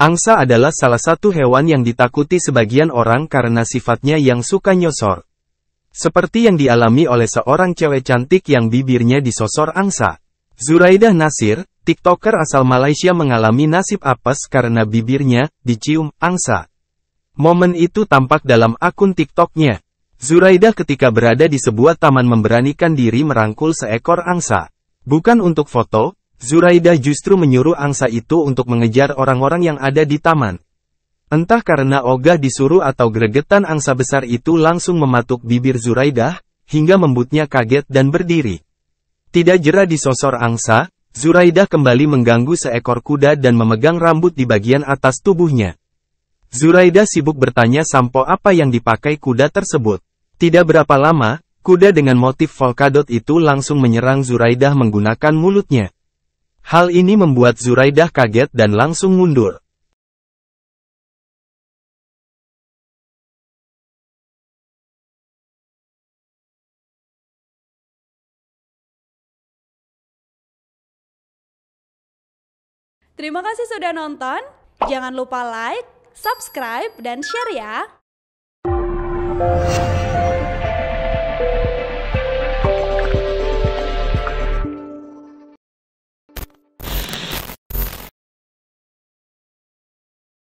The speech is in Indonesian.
Angsa adalah salah satu hewan yang ditakuti sebagian orang karena sifatnya yang suka nyosor. Seperti yang dialami oleh seorang cewek cantik yang bibirnya disosor angsa. Zuraidah Nasir, TikToker asal Malaysia mengalami nasib apes karena bibirnya dicium angsa. Momen itu tampak dalam akun TikToknya. Zuraidah ketika berada di sebuah taman memberanikan diri merangkul seekor angsa. Bukan untuk foto, Zuraida justru menyuruh angsa itu untuk mengejar orang-orang yang ada di taman. Entah karena ogah disuruh atau gregetan angsa besar itu langsung mematuk bibir Zuraida, hingga membutnya kaget dan berdiri. Tidak jera disosor angsa, Zuraida kembali mengganggu seekor kuda dan memegang rambut di bagian atas tubuhnya. Zuraida sibuk bertanya sampo apa yang dipakai kuda tersebut. Tidak berapa lama, kuda dengan motif polkadot itu langsung menyerang Zuraida menggunakan mulutnya. Hal ini membuat Zuraidah kaget dan langsung mundur. Terima kasih sudah nonton. Jangan lupa like, subscribe, dan share ya.